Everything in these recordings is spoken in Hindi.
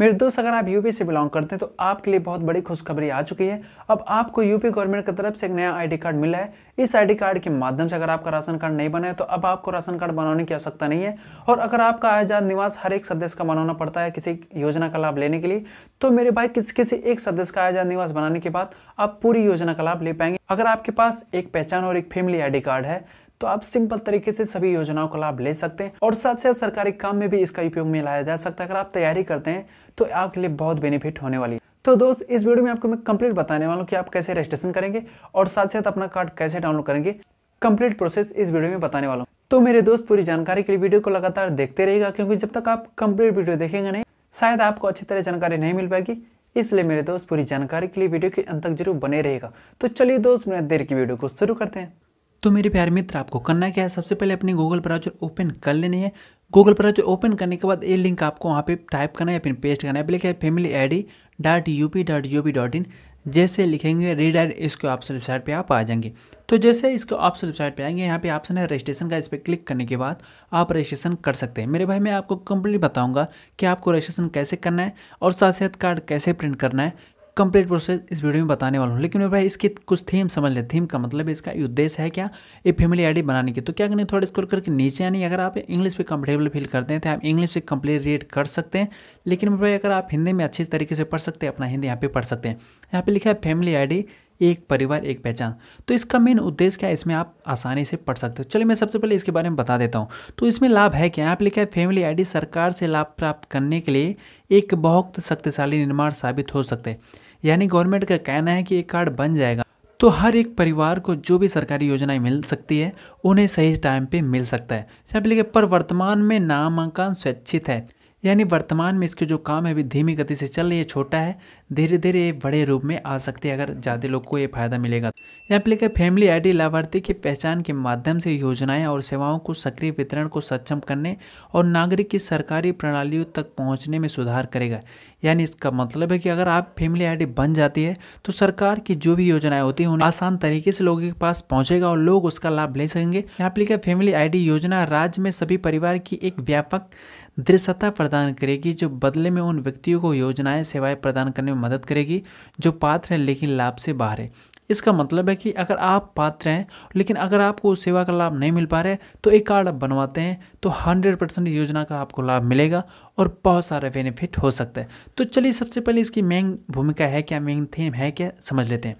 मेरे दोस्त अगर आप यूपी से बिलोंग करते हैं तो आपके लिए बहुत बड़ी खुशखबरी आ चुकी है अब आपको यूपी गवर्नमेंट की तरफ से एक नया आईडी कार्ड मिला है इस आईडी कार्ड के माध्यम से अगर आपका राशन कार्ड नहीं बना है तो अब आपको राशन कार्ड बनाने की आवश्यकता नहीं है और अगर आपका आजाद निवास हर एक सदस्य का बनाना पड़ता है किसी योजना का लाभ लेने के लिए तो मेरे भाई किसी किसी एक सदस्य का आजाद निवास बनाने के बाद आप पूरी योजना का लाभ ले पाएंगे अगर आपके पास एक पहचान और एक फैमिली आई कार्ड है तो आप सिंपल तरीके से सभी योजनाओं का लाभ ले सकते हैं और साथ साथ सरकारी काम में भी इसका उपयोग में लाया जा सकता है अगर आप तैयारी करते हैं तो आपके लिए बहुत बेनिफिट होने वाली है तो दोस्त इस वीडियो में आपको मैं कंप्लीट बताने वाला हूँ कि आप कैसे रजिस्ट्रेशन करेंगे और साथ साथ अपना कार्ड कैसे डाउनलोड करेंगे कंप्लीट प्रोसेस इस वीडियो में बताने वाला हूँ तो मेरे दोस्त पूरी जानकारी के लिए वीडियो को लगातार देखते रहेगा क्योंकि जब तक आप कंप्लीट वीडियो देखेंगे नहीं शायद आपको अच्छी तरह जानकारी नहीं मिल पाएगी इसलिए मेरे दोस्त पूरी जानकारी के लिए वीडियो के अंत तक जरूर बने रहेगा तो चलिए दोस्त बिना देर की वीडियो को शुरू करते हैं तो मेरे प्यारे मित्र आपको करना क्या है सबसे पहले अपने गूगल ब्राउजर ओपन कर लेने हैं गूगल ब्राउजर ओपन करने के बाद ये लिंक आपको वहाँ पे टाइप करना है या फिर पेस्ट करना है लिखा है family I D dot U P dot G O P dot in जैसे लिखेंगे रीडायर इसके ऑप्शन वेबसाइट पे आप आ जाएंगे तो जैसे इसके ऑप्शन वेबसाइट पे आएंगे यहाँ पे ऑप्शन है रजिस्ट्रेशन का इस पर क्लिक करने के बाद आप रजिस्ट्रेशन कर सकते हैं मेरे भाई मैं आपको कंप्लीट बताऊंगा कि आपको रजिस्ट्रेशन कैसे करना है और साथ साथ कार्ड कैसे प्रिंट करना है कंप्लीट प्रोसेस इस वीडियो में बताने वाला हूँ लेकिन मेरे भाई इसकी कुछ थीम समझ लें थीम का मतलब इसका उद्देश्य है क्या ये फैमिली आईडी बनाने की तो क्या करें थोड़ा स्कोर करके नीचे यानी अगर आप इंग्लिश पे कंफर्टेबल फील करते हैं तो आप इंग्लिश से कंप्लीट रीड कर सकते हैं लेकिन मेरे भाई अगर आप हिंदी में अच्छे तरीके से पढ़ सकते हैं अपना हिंदी यहाँ पे पढ़ सकते हैं यहाँ पर लिखा है फैमिली आई एक परिवार एक पहचान तो इसका मेन उद्देश्य क्या है इसमें आप आसानी से पढ़ सकते हो चलिए मैं सबसे पहले इसके बारे में बता देता हूँ तो इसमें लाभ है क्या आप लिखा है फैमिली आईडी सरकार से लाभ प्राप्त करने के लिए एक बहुत शक्तिशाली निर्माण साबित हो सकते हैं यानी गवर्नमेंट का कहना है कि ये कार्ड बन जाएगा तो हर एक परिवार को जो भी सरकारी योजनाएं मिल सकती है उन्हें सही टाइम पे मिल सकता है पर वर्तमान में नामांकन स्वेच्छित है यानी वर्तमान में इसके जो काम है अभी धीमी गति से चल रही है छोटा है धीरे धीरे ये बड़े रूप में आ सकते हैं अगर ज़्यादा लोग को ये फायदा मिलेगा यहाँ पर लिखा फैमिली आईडी लाभार्थी की पहचान के माध्यम से योजनाएं और सेवाओं को सक्रिय वितरण को सक्षम करने और नागरिक की सरकारी प्रणालियों तक पहुँचने में सुधार करेगा यानी इसका मतलब है कि अगर आप फैमिली आई बन जाती है तो सरकार की जो भी योजनाएं होती हैं आसान तरीके से लोगों के पास पहुँचेगा और लोग उसका लाभ ले सकेंगे यहाँ पर लिखा फैमिली आई योजना राज्य में सभी परिवार की एक व्यापक दृश्यता प्रदान करेगी जो बदले में उन व्यक्तियों को योजनाएं सेवाएं प्रदान करने में मदद करेगी जो पात्र हैं लेकिन लाभ से बाहर है इसका मतलब है कि अगर आप पात्र हैं लेकिन अगर आपको उस सेवा का लाभ नहीं मिल पा रहा है तो एक कार्ड आप बनवाते हैं तो 100 परसेंट योजना का आपको लाभ मिलेगा और बहुत सारा बेनिफिट हो सकता है तो चलिए सबसे पहले इसकी मेन भूमिका है क्या मेन थीम है क्या समझ लेते हैं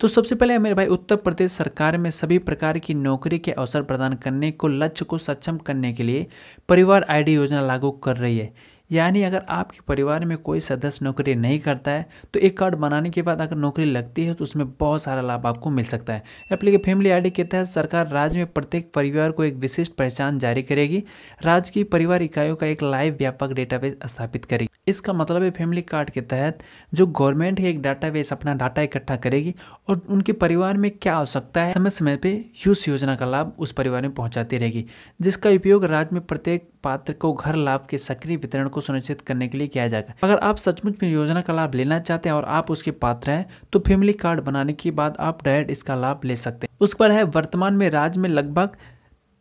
तो सबसे पहले मेरे भाई उत्तर प्रदेश सरकार में सभी प्रकार की नौकरी के अवसर प्रदान करने को लक्ष्य को सक्षम करने के लिए परिवार आईडी योजना लागू कर रही है यानी अगर आपके परिवार में कोई सदस्य नौकरी नहीं करता है तो एक कार्ड बनाने के बाद अगर नौकरी लगती है तो उसमें बहुत सारा लाभ आपको मिल सकता है एप्लीके फैमिली आई के तहत सरकार राज्य में प्रत्येक परिवार को एक विशिष्ट पहचान जारी करेगी राज्य की परिवार इकाइयों का एक लाइव व्यापक डेटाबेस स्थापित करेगी इसका मतलब है फैमिली कार्ड के तहत जो गवर्नमेंट है एक डाटाबेस अपना डाटा इकट्ठा करेगी और उनके परिवार में क्या आवश्यकता है समय समय पर यूस योजना का लाभ उस परिवार में पहुंचाती रहेगी जिसका उपयोग राज्य में प्रत्येक पात्र को घर लाभ के सक्रिय वितरण को सुनिश्चित करने के लिए किया जाएगा अगर आप सचमुच में योजना का लाभ लेना चाहते हैं और आप उसके पात्र हैं तो फैमिली कार्ड बनाने के बाद आप डायरेक्ट इसका लाभ ले सकते हैं उस पर है वर्तमान में राज्य में लगभग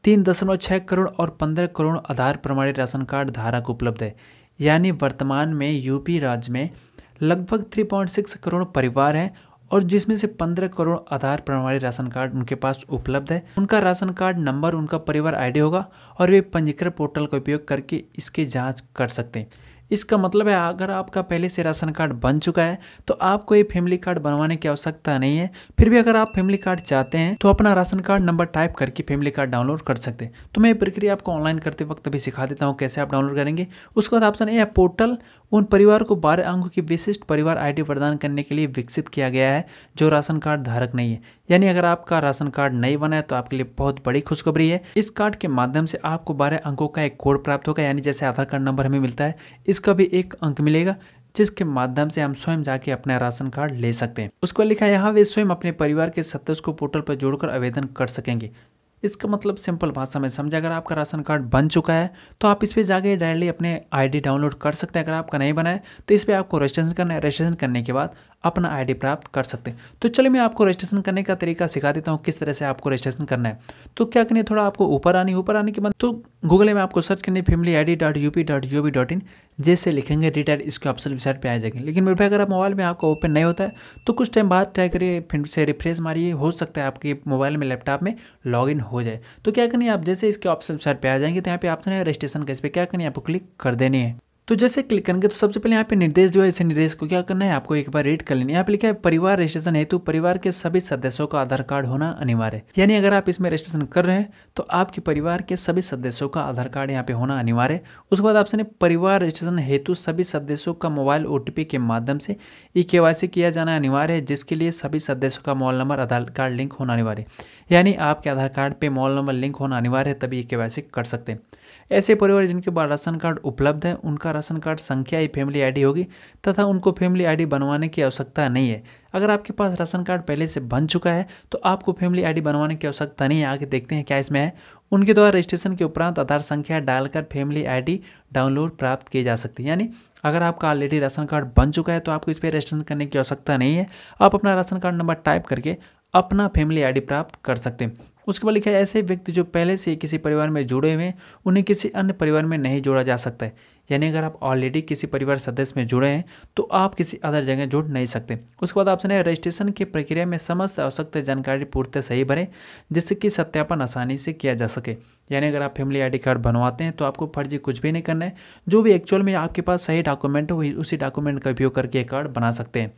तीन दशमलव छः करोड़ और पंद्रह करोड़ आधार प्रमाणित राशन कार्ड धारक उपलब्ध है यानी वर्तमान में यूपी राज्य में लगभग थ्री करोड़ परिवार हैं और जिसमें से पंद्रह करोड़ आधार प्रमाणित राशन कार्ड उनके पास उपलब्ध है उनका राशन कार्ड नंबर उनका परिवार आईडी होगा और वे पंजीकृत पोर्टल का उपयोग करके इसकी जाँच कर सकते हैं इसका मतलब है अगर आपका पहले से राशन कार्ड बन चुका है तो आपको ये फैमिली कार्ड बनवाने की आवश्यकता नहीं है फिर भी अगर आप फैमिली कार्ड चाहते हैं तो अपना राशन कार्ड नंबर टाइप करके फैमिली कार्ड डाउनलोड कर सकते हैं तो मैं ये प्रक्रिया आपको ऑनलाइन करते वक्त भी सिखा देता हूँ कैसे आप डाउनलोड करेंगे उसके बाद ऑप्शन ए है पोर्टल उन परिवार को बारह अंकों की विशिष्ट परिवार आईडी प्रदान करने के लिए विकसित किया गया है जो राशन कार्ड धारक नहीं है यानी अगर आपका राशन कार्ड नहीं बना है तो आपके लिए बहुत बड़ी खुशखबरी है इस कार्ड के माध्यम से आपको बारह अंकों का एक कोड प्राप्त होगा यानी जैसे आधार कार्ड नंबर हमें मिलता है इसका भी एक अंक मिलेगा जिसके माध्यम से हम स्वयं जाके अपना राशन कार्ड ले सकते हैं उसको लिखा है यहाँ वे स्वयं अपने परिवार के सदस्य को पोर्टल पर जोड़कर आवेदन कर सकेंगे इसका मतलब सिंपल भाषा में समझा अगर आपका राशन कार्ड बन चुका है तो आप इस पर जाके डायरेक्टली अपने आईडी डाउनलोड कर सकते हैं अगर आपका नहीं बना है तो इस पर आपको रजिस्ट्रेशन करना है रजिस्ट्रेशन करने के बाद अपना आईडी प्राप्त कर सकते हैं तो चलिए मैं आपको रजिस्ट्रेशन करने का तरीका सिखा देता हूँ किस तरह से आपको रजिस्ट्रेशन करना है तो क्या करनी है थोड़ा आपको ऊपर आनी ऊपर आने के बाद तो गूगल में आपको सर्च करनी है family I D dot U P dot O V dot in जैसे लिखेंगे रिटायर इसके ऑप्शन भी साइड पे आ जाएंगे लेकिन मेरे भाई अगर आप मोबाइल में आपका ओपन नहीं होता है तो कुछ टाइम बाद ट्राई करिए फिर से रिफ्रेश मारिए हो सकता है आपके मोबाइल में लैपटॉप में लॉगिन हो जाए तो क्या करिए आप जैसे इसके ऑप्शन साइड पर आ जाएंगे तो यहाँ पे ऑप्शन है रजिस्ट्रेशन का इस पर क्या करिए आपको क्लिक कर देनी है तो जैसे क्लिक करेंगे तो सबसे पहले यहाँ पे निर्देश दिया है इस निर्देश को क्या करना है आपको एक बार रीड कर लेना यहाँ पे लिखा है परिवार रजिस्ट्रेशन हेतु परिवार के सभी सदस्यों का आधार कार्ड होना अनिवार्य यानी अगर आप इसमें रजिस्ट्रेशन कर रहे हैं तो आपके परिवार के सभी सदस्यों का आधार कार्ड यहाँ पे होना अनिवार्य है उसके बाद आपसे परिवार रजिस्ट्रेशन हेतु सभी सदस्यों का मोबाइल ओ के माध्यम से ई e के किया जाना अनिवार्य है जिसके लिए सभी सदस्यों का mobile number Aadhaar card link होना अनिवार्य यानी आपके आधार कार्ड पर मोबाइल नंबर लिंक होना अनिवार्य है तभी ई e के कर सकते हैं ऐसे परिवार जिनके पास राशन कार्ड उपलब्ध है उनका राशन कार्ड संख्या ही फैमिली आईडी होगी तथा उनको फैमिली आईडी बनवाने की आवश्यकता नहीं है अगर आपके पास राशन कार्ड पहले से बन चुका है तो आपको फैमिली आईडी बनवाने की आवश्यकता नहीं है आगे देखते हैं क्या इसमें है उनके द्वारा रजिस्ट्रेशन के उपरांत आधार संख्या डालकर फैमिली आईडी डाउनलोड प्राप्त की जा सकती है यानी अगर आपका ऑलरेडी राशन कार्ड बन चुका है तो आपको इस पर रजिस्ट्रेशन करने की आवश्यकता नहीं है आप अपना राशन कार्ड नंबर टाइप करके अपना फैमिली आईडी प्राप्त कर सकते हैं उसके बाद लिखा है ऐसे व्यक्ति जो पहले से किसी परिवार में जुड़े हुए हैं उन्हें किसी अन्य परिवार में नहीं जोड़ा जा सकता है यानी अगर आप ऑलरेडी किसी परिवार सदस्य में जुड़े हैं तो आप किसी अदर जगह जुड़ नहीं सकते उसके बाद आपसे रजिस्ट्रेशन की प्रक्रिया में समस्त आवश्यक जानकारी पूर्तः सही भरें जिससे कि सत्यापन आसानी से किया जा सके यानी अगर आप फैमिली आईडी कार्ड बनवाते हैं तो आपको फर्जी कुछ भी नहीं करना है जो भी एक्चुअल में आपके पास सही डॉक्यूमेंट हो उसी डॉक्यूमेंट का उपयोग करके कार्ड बना सकते हैं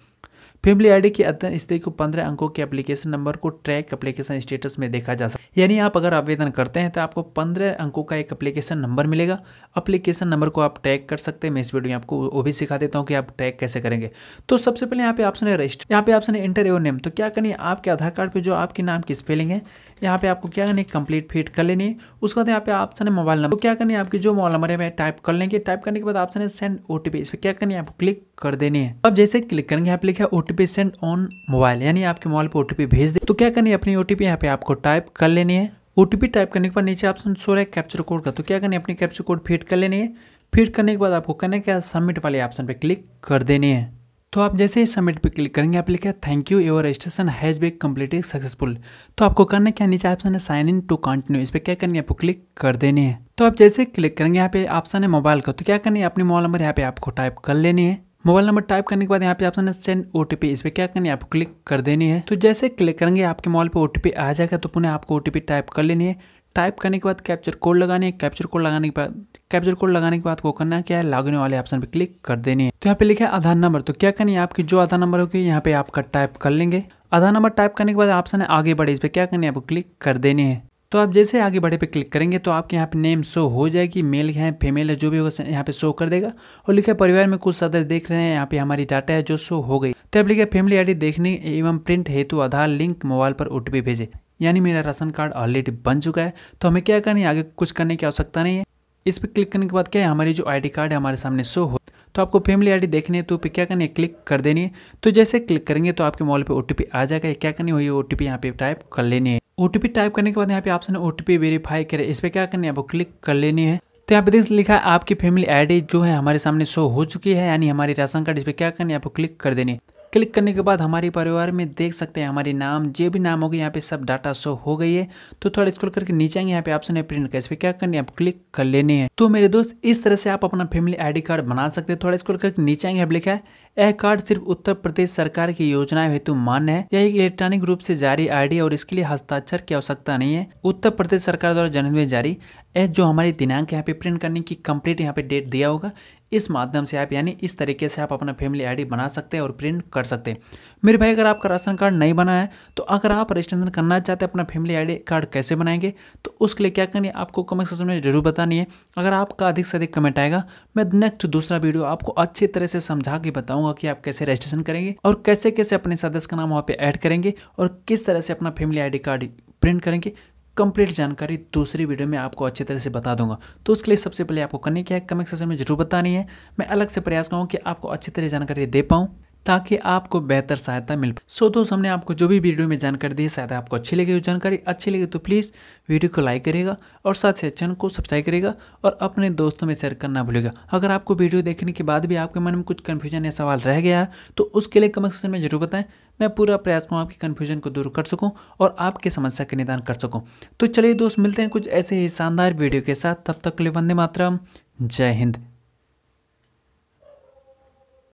फैमिली आईडी की अद्यतन स्थिति को पंद्रह अंकों के एप्लीकेशन नंबर को ट्रैक एप्लीकेशन स्टेटस में देखा जा सकता है यानी आप अगर आवेदन करते हैं तो आपको पंद्रह अंकों का एक एप्लीकेशन नंबर मिलेगा एप्लीकेशन नंबर को आप ट्रैक कर सकते हैं मैं इस वीडियो में आपको वो भी सिखा देता हूँ कि आप ट्रैक कैसे करेंगे तो सबसे पहले यहाँ पे ऑप्शन है रजिस्टर यहाँ पे ऑप्शन है इंटर योर नेम तो क्या करिए आपके आधार कार्ड पर जो आपके नाम की स्पेलिंग है यहाँ पे आपको क्या करना है कंप्लीट फिट कर लेनी है उसके बाद यहाँ पे ऑप्शन है मोबाइल नंबर तो क्या करनी है आपकी जो मोबाइल नंबर है टाइप कर लेंगे टाइप करने के बाद ऑप्शन है सेंड ओटीपी इस पर क्या करनी है आपको क्लिक कर देनी है अब जैसे क्लिक करेंगे यहाँ पे लिखा है ओटीपी सेंड ऑन मोबाइल यानी आपके मोबाइल पर ओटीपी भेज दे तो क्या करनी है अपनी ओटीपी यहाँ पे आपको टाइप कर लेनी है ओटीपी टाइप करने के बाद नीचे ऑप्शन सो रहा है कैप्चर कोड का तो क्या करनी है अपनी कैप्चर कोड फिट कर लेनी है फिट करने के बाद आपको करने क्या सबमिट वाले ऑप्शन पर क्लिक कर देनी है तो आप जैसे ही सबमिट पर क्लिक करेंगे आप लिखा thank you your registration has be completely successful तो आपको करना क्या नीचे ऑप्शन है साइन इन टू कंटिन्यू इस पर क्या करनी है आपको क्लिक कर देनी है तो आप जैसे क्लिक करेंगे यहाँ पे ऑप्शन है मोबाइल का तो क्या करनी है अपने मोबाइल नंबर यहाँ पे आपको टाइप कर लेनी है मोबाइल नंबर टाइप करने के बाद यहाँ पे ऑप्शन है सेंड ओ इस पर क्या करनी है आपको क्लिक कर देनी है तो जैसे क्लिक करेंगे आपके मोबाइल पर ओ आ जाएगा तो पुनः आपको ओ टाइप कर लेनी है टाइप करने के बाद कैप्चर कोड लगाने कैप्चर कोड लगाने के बाद कैप्चर कोड लगाने के बाद को करना क्या है लॉगिन वाले ऑप्शन पे क्लिक कर देने है तो यहाँ पे लिखा है आधार नंबर तो क्या करनी है आपकी जो आधार नंबर होगी यहाँ पे आपका टाइप कर लेंगे आधार नंबर टाइप करने के बाद ऑप्शन है आगे बढ़े इस पर क्या करनी है आपको क्लिक कर देने है तो आप जैसे आगे बढ़े पे क्लिक करेंगे तो आपके यहाँ पे नेम शो हो जाएगी मेल है फीमेल है जो भी होगा यहाँ पे शो कर देगा और लिखा है परिवार में कुछ सदस्य देख रहे हैं यहाँ पे हमारी डाटा है जो शो हो गई आप तो लिखा है फैमिली आईडी देखने एवं प्रिंट हेतु आधार लिंक मोबाइल पर ओटीपी भेजे यानी मेरा राशन कार्ड ऑलरेडी बन चुका है तो हमें क्या करना है आगे कुछ करने की आवश्यकता नहीं है इस पर क्लिक करने के बाद क्या है हमारी जो आईडी कार्ड है हमारे सामने शो हो तो आपको फैमिली आईडी देखनी है तो पे क्या करनी है क्लिक कर देनी है तो जैसे क्लिक करेंगे तो आपके मोबाइल पे ओटीपी आ जाएगा क्या करनी हुई ओ टी यहाँ पे टाइप कर लेनी है ओटीपी टाइप करने के बाद यहाँ पे आपसे ओटीपी वेरीफाई करे इस पर क्या करनी है आपको क्लिक कर लेनी है तो यहाँ पे देख लिखा है आपकी फैमिली आईडी जो है हमारे सामने शो हो चुकी है यानी हमारे राशन कार्ड इस पर क्या करनी है आपको क्लिक कर देनी है क्लिक करने के बाद हमारे परिवार में देख सकते हैं हमारे नाम जो भी नाम होगी यहाँ पे सब डाटा शो हो गई है तो थोड़ा स्क्रॉल करके नीचे आएंगे यहाँ पे ऑप्शन है प्रिंट का इस पर क्या करनी है आप क्लिक कर लेने हैं तो मेरे दोस्त इस तरह से आप अपना फैमिली आईडी कार्ड बना सकते हैं थोड़ा स्क्रॉल करके नीचे आएंगे आप लिखा है यह कार्ड सिर्फ उत्तर प्रदेश सरकार की योजनाएं हेतु मान्य है यह एक इलेक्ट्रॉनिक रूप से जारी आईडी और इसके लिए हस्ताक्षर की आवश्यकता नहीं है उत्तर प्रदेश सरकार द्वारा जनवे में जारी यह जो हमारी दिनांक यहाँ पे प्रिंट करने की कंप्लीट यहाँ पे डेट दिया होगा इस माध्यम से आप यानी इस तरीके से आप अपना फैमिली आईडी बना सकते हैं और प्रिंट कर सकते हैं मेरे भाई अगर आपका राशन कार्ड नहीं बना है तो अगर आप रजिस्ट्रेशन करना चाहते हैं अपना फैमिली आईडी कार्ड कैसे बनाएंगे तो उसके लिए क्या करनी है आपको कमेंट सेक्शन में जरूर बतानी है अगर आपका अधिक से अधिक कमेंट आएगा मैं नेक्स्ट दूसरा वीडियो आपको अच्छी तरह से समझा के बताऊंगा कि आप कैसे रजिस्ट्रेशन करेंगे और कैसे कैसे अपने सदस्य का नाम वहाँ पर ऐड करेंगे और किस तरह से अपना फैमिली आई कार्ड प्रिंट करेंगे कंप्लीट जानकारी दूसरी वीडियो में आपको अच्छे तरह से बता दूंगा तो उसके लिए सबसे पहले आपको करने क्या है कमेंट सेक्शन में जरूर बतानी है मैं अलग से प्रयास करूँ कि आपको अच्छी तरह जानकारी दे पाऊँ ताकि आपको बेहतर सहायता मिल सो दोस्त हमने आपको जो भी वीडियो में जानकारी दी शायद आपको अच्छी लगी हो जानकारी अच्छी लगी तो प्लीज़ वीडियो को लाइक करेगा और साथ ही चैनल को सब्सक्राइब करेगा और अपने दोस्तों में शेयर करना भूलेगा अगर आपको वीडियो देखने के बाद भी आपके मन में कुछ कन्फ्यूजन या सवाल रह गया है तो उसके लिए कमेंट सेक्शन में जरूर बताएं मैं पूरा प्रयास करूँ आपकी कन्फ्यूजन को दूर कर सकूँ और आपकी समस्या के निदान कर सकूँ तो चलिए दोस्त मिलते हैं कुछ ऐसे ही शानदार वीडियो के साथ तब तक के लिए वंदे मातरम जय हिंद